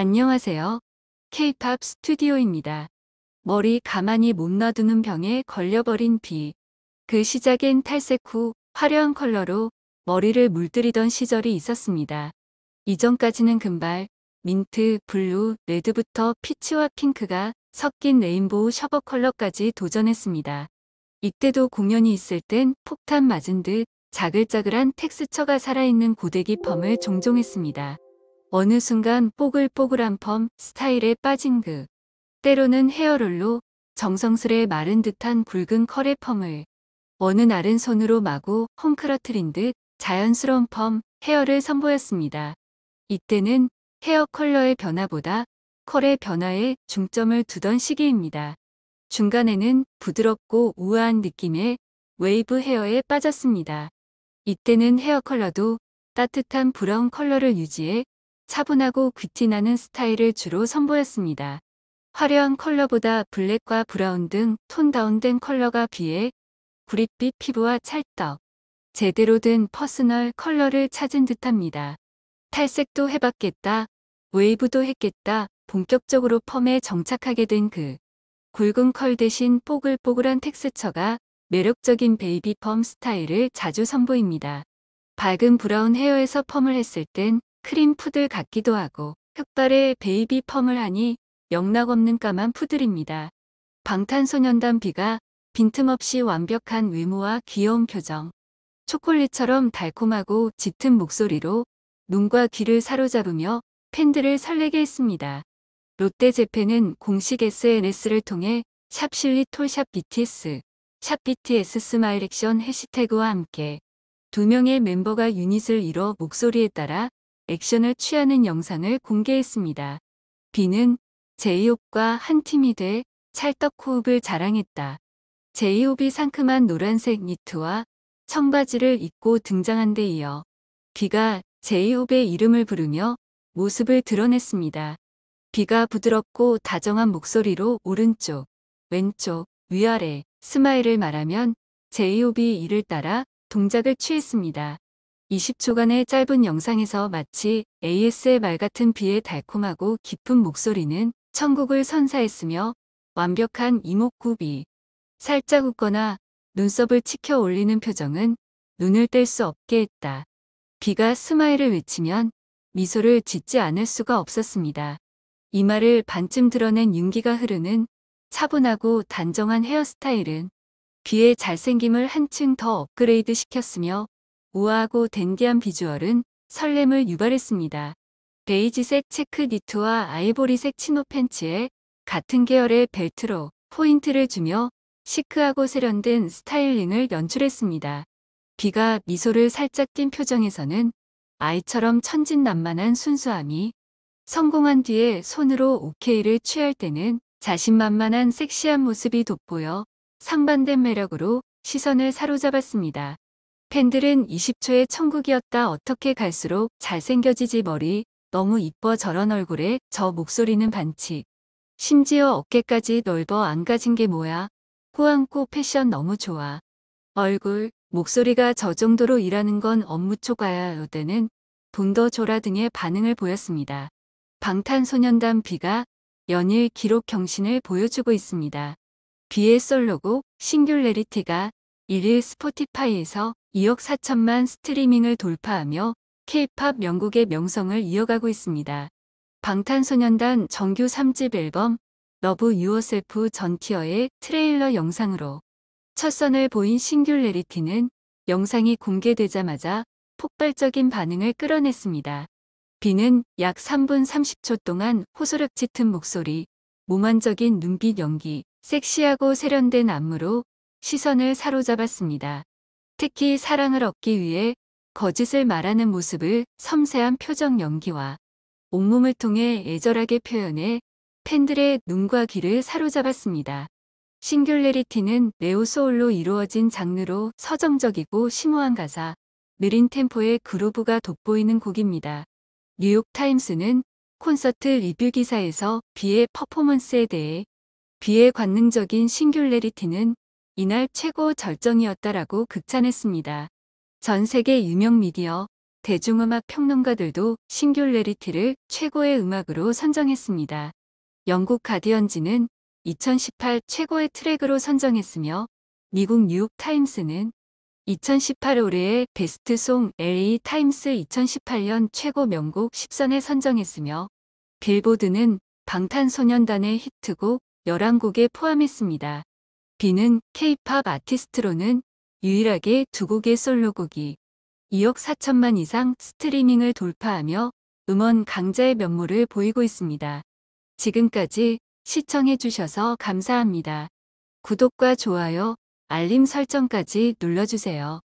안녕하세요. K-팝 스튜디오입니다. 머리 가만히 못 놔두는 병에 걸려버린 비. 그 시작엔 탈색 후 화려한 컬러로 머리를 물들이던 시절이 있었습니다. 이전까지는 금발, 민트, 블루, 레드부터 피치와 핑크가 섞인 레인보우 셔버 컬러까지 도전했습니다. 이때도 공연이 있을 땐 폭탄 맞은 듯 자글자글한 텍스처가 살아있는 고데기 펌을 종종 했습니다. 어느 순간 뽀글뽀글한 펌 스타일에 빠진 그 때로는 헤어롤로 정성스레 마른 듯한 굵은 컬의 펌을 어느 날은 손으로 마구 헝클어트린 듯 자연스러운 펌 헤어를 선보였습니다. 이때는 헤어 컬러의 변화보다 컬의 변화에 중점을 두던 시기입니다. 중간에는 부드럽고 우아한 느낌의 웨이브 헤어에 빠졌습니다. 이때는 헤어 컬러도 따뜻한 브라운 컬러를 유지해 차분하고 귀티나는 스타일을 주로 선보였습니다. 화려한 컬러보다 블랙과 브라운 등 톤 다운된 컬러가 귀에 구릿빛 피부와 찰떡, 제대로 된 퍼스널 컬러를 찾은 듯합니다. 탈색도 해봤겠다, 웨이브도 했겠다, 본격적으로 펌에 정착하게 된 그 굵은 컬 대신 뽀글뽀글한 텍스처가 매력적인 베이비 펌 스타일을 자주 선보입니다. 밝은 브라운 헤어에서 펌을 했을 땐 크림푸들 같기도 하고 흑발에 베이비 펌을 하니 영락없는 까만 푸들입니다. 방탄소년단 비가 빈틈없이 완벽한 외모와 귀여운 표정, 초콜릿처럼 달콤하고 짙은 목소리로 눈과 귀를 사로잡으며 팬들을 설레게 했습니다. 롯데제페는 공식 SNS를 통해 샵실리톨샵 BTS, 샵 BTS 스마일 액션 해시태그와 함께 두 명의 멤버가 유닛을 이뤄 목소리에 따라 액션을 취하는 영상을 공개했습니다. 비는 제이홉과 한 팀이 돼 찰떡 호흡을 자랑했다. 제이홉이 상큼한 노란색 니트와 청바지를 입고 등장한 데 이어 비가 제이홉의 이름을 부르며 모습을 드러냈습니다. 비가 부드럽고 다정한 목소리로 오른쪽, 왼쪽, 위아래 스마일을 말하면 제이홉이 이를 따라 동작을 취했습니다. 20초간의 짧은 영상에서 마치 ASMR 같은 비의 달콤하고 깊은 목소리는 천국을 선사했으며 완벽한 이목구비, 살짝 웃거나 눈썹을 치켜 올리는 표정은 눈을 뗄 수 없게 했다. 비가 스마일을 외치면 미소를 짓지 않을 수가 없었습니다. 이마를 반쯤 드러낸 윤기가 흐르는 차분하고 단정한 헤어스타일은 비의 잘생김을 한층 더 업그레이드 시켰으며 우아하고 댄디한 비주얼은 설렘을 유발했습니다. 베이지색 체크 니트와 아이보리색 치노 팬츠에 같은 계열의 벨트로 포인트를 주며 시크하고 세련된 스타일링을 연출했습니다. 귀가 미소를 살짝 띤 표정에서는 아이처럼 천진난만한 순수함이 성공한 뒤에 손으로 오케이를 취할 때는 자신만만한 섹시한 모습이 돋보여 상반된 매력으로 시선을 사로잡았습니다. 팬들은 20초의 천국이었다 어떻게 갈수록 잘생겨지지 머리 너무 이뻐 저런 얼굴에 저 목소리는 반칙 심지어 어깨까지 넓어 안 가진 게 뭐야 호안고 패션 너무 좋아 얼굴 목소리가 저 정도로 일하는 건 업무 초과야 요때는 돈 더 줘라 등의 반응을 보였습니다. 방탄소년단 비가 연일 기록 경신을 보여주고 있습니다. 귀의 솔로곡 싱귤레리티가 1일 스포티파이에서 2억 4천만 스트리밍을 돌파하며 K-팝 영국의 명성을 이어가고 있습니다. 방탄소년단 정규 3집 앨범 러브 유어셀프 전티어의 트레일러 영상으로 첫 선을 보인 싱귤레리티는 영상이 공개되자마자 폭발적인 반응을 끌어냈습니다. 비는 약 3분 30초 동안 호소력 짙은 목소리, 모만적인 눈빛 연기, 섹시하고 세련된 안무로 시선을 사로잡았습니다. 특히 사랑을 얻기 위해 거짓을 말하는 모습을 섬세한 표정 연기와 온몸을 통해 애절하게 표현해 팬들의 눈과 귀를 사로잡았습니다. 싱귤레리티는 네오 소울로 이루어진 장르로 서정적이고 심오한 가사, 느린 템포의 그루브가 돋보이는 곡입니다. 뉴욕타임스는 콘서트 리뷰 기사에서 비의 퍼포먼스에 대해 비의 관능적인 싱귤레리티는 이날 최고 절정이었다라고 극찬했습니다. 전 세계 유명 미디어, 대중음악 평론가들도 싱귤레리티를 최고의 음악으로 선정했습니다. 영국 가디언지는 2018 최고의 트랙으로 선정했으며 미국 뉴욕 타임스는 2018 올해의 베스트 송 LA 타임스 2018년 최고 명곡 10선에 선정했으며 빌보드는 방탄소년단의 히트곡 11곡에 포함했습니다. 비는 케이팝 아티스트로는 유일하게 두 곡의 솔로곡이 2억 4천만 이상 스트리밍을 돌파하며 음원 강자의 면모를 보이고 있습니다. 지금까지 시청해주셔서 감사합니다. 구독과 좋아요, 알림 설정까지 눌러주세요.